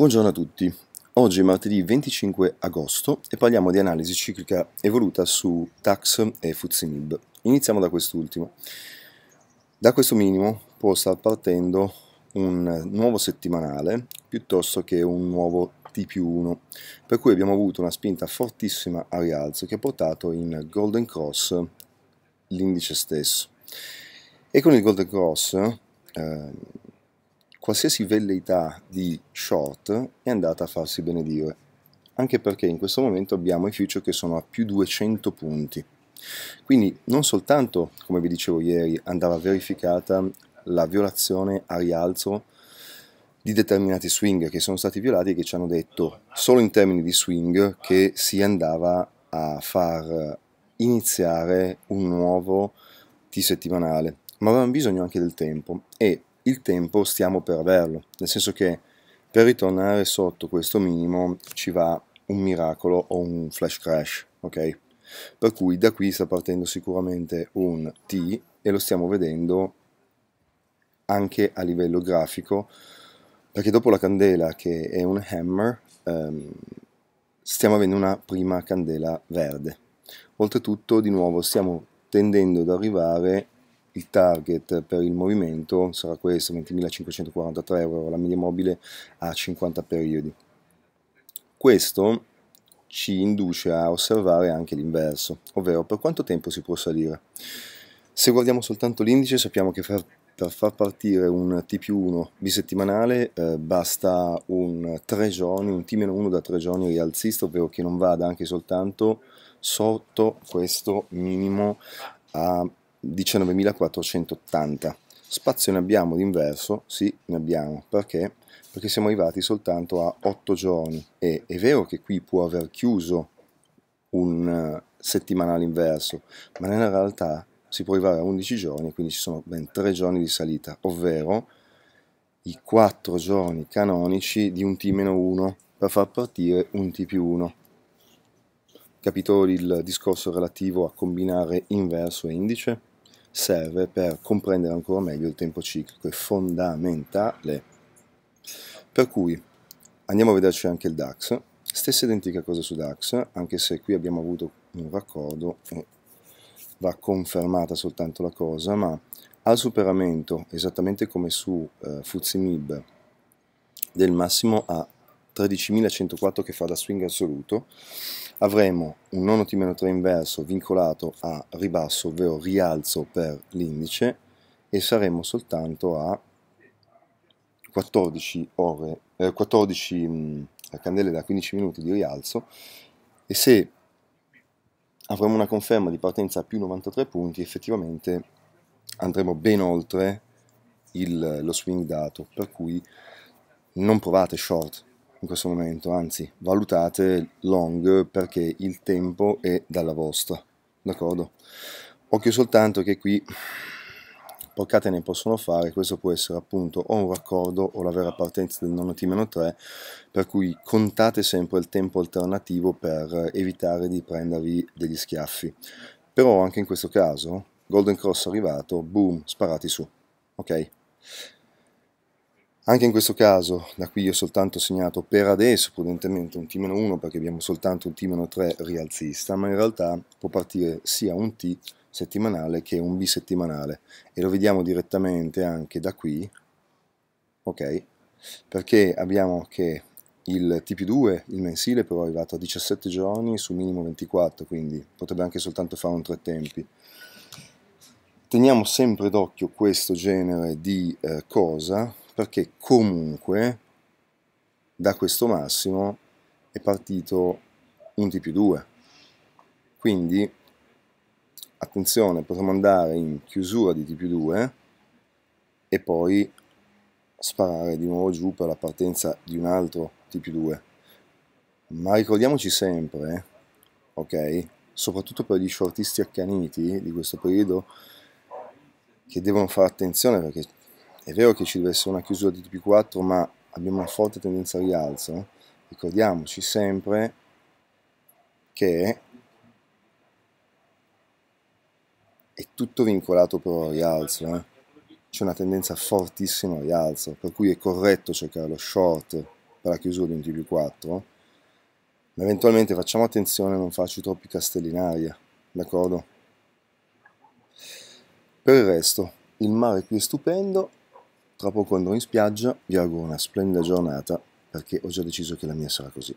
Buongiorno a tutti. Oggi è martedì 25 agosto e parliamo di analisi ciclica evoluta su DAX e FTSE Iniziamo da quest'ultimo. Da questo minimo può star partendo un nuovo settimanale piuttosto che un nuovo T più 1, per cui abbiamo avuto una spinta fortissima a rialzo che ha portato in Golden Cross l'indice stesso. E con il Golden Cross eh, qualsiasi velleità di short è andata a farsi benedire, anche perché in questo momento abbiamo i future che sono a più 200 punti. Quindi non soltanto, come vi dicevo ieri, andava verificata la violazione a rialzo di determinati swing che sono stati violati e che ci hanno detto solo in termini di swing che si andava a far iniziare un nuovo T settimanale, ma avevamo bisogno anche del tempo e il tempo stiamo per averlo, nel senso che per ritornare sotto questo minimo ci va un miracolo o un flash crash, ok? Per cui da qui sta partendo sicuramente un T e lo stiamo vedendo anche a livello grafico, perché dopo la candela che è un hammer, ehm, stiamo avendo una prima candela verde. Oltretutto, di nuovo, stiamo tendendo ad arrivare il target per il movimento sarà questo, 20.543 euro, la media mobile a 50 periodi. Questo ci induce a osservare anche l'inverso, ovvero per quanto tempo si può salire. Se guardiamo soltanto l'indice sappiamo che per, per far partire un T1 bisettimanale eh, basta un 3 giorni, un T-1 da 3 giorni rialzista, ovvero che non vada anche soltanto sotto questo minimo a 19.480. Spazio ne abbiamo d'inverso? Sì, ne abbiamo. Perché? Perché siamo arrivati soltanto a 8 giorni. E è vero che qui può aver chiuso un eh, settimanale inverso, ma nella realtà si può arrivare a 11 giorni, quindi ci sono ben 3 giorni di salita, ovvero i 4 giorni canonici di un T-1 per far partire un T più 1. Capito il discorso relativo a combinare inverso e indice? serve per comprendere ancora meglio il tempo ciclico, è fondamentale. Per cui andiamo a vederci anche il DAX, stessa identica cosa su DAX, anche se qui abbiamo avuto un raccordo va confermata soltanto la cosa, ma al superamento, esattamente come su eh, Fuzimib, del massimo a 13.104 che fa da swing assoluto, avremo un nono T-3 inverso vincolato a ribasso, ovvero rialzo per l'indice, e saremo soltanto a 14, ore, eh, 14 mh, mm, candele da 15 minuti di rialzo, e se avremo una conferma di partenza a più 93 punti, effettivamente andremo ben oltre il, lo swing dato, per cui non provate short, in questo momento, anzi valutate long perché il tempo è dalla vostra, d'accordo? Occhio soltanto che qui porcate ne possono fare, questo può essere appunto o un raccordo o la vera partenza del nono T-3, per cui contate sempre il tempo alternativo per evitare di prendervi degli schiaffi. Però anche in questo caso, Golden Cross arrivato, boom, sparati su, ok? Anche in questo caso, da qui ho soltanto segnato per adesso prudentemente un T-1 perché abbiamo soltanto un T-3 rialzista, ma in realtà può partire sia un T settimanale che un bisettimanale e lo vediamo direttamente anche da qui, ok? Perché abbiamo che il TP2, il mensile, però è arrivato a 17 giorni su minimo 24, quindi potrebbe anche soltanto fare un tre tempi. Teniamo sempre d'occhio questo genere di eh, cosa perché comunque da questo massimo è partito un T più 2. Quindi, attenzione, potremmo andare in chiusura di T più 2 e poi sparare di nuovo giù per la partenza di un altro T più 2. Ma ricordiamoci sempre, ok, soprattutto per gli shortisti accaniti di questo periodo, che devono fare attenzione perché è vero che ci deve essere una chiusura di TP4, ma abbiamo una forte tendenza al rialzo. Ricordiamoci sempre che è tutto vincolato però al rialzo. Eh? C'è una tendenza fortissima al rialzo, per cui è corretto cercare lo short per la chiusura di un TP4. Ma eventualmente facciamo attenzione a non farci troppi castelli in aria, d'accordo? Per il resto, il mare qui è stupendo, tra poco andrò in spiaggia, vi auguro una splendida giornata perché ho già deciso che la mia sarà così.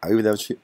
Arrivederci!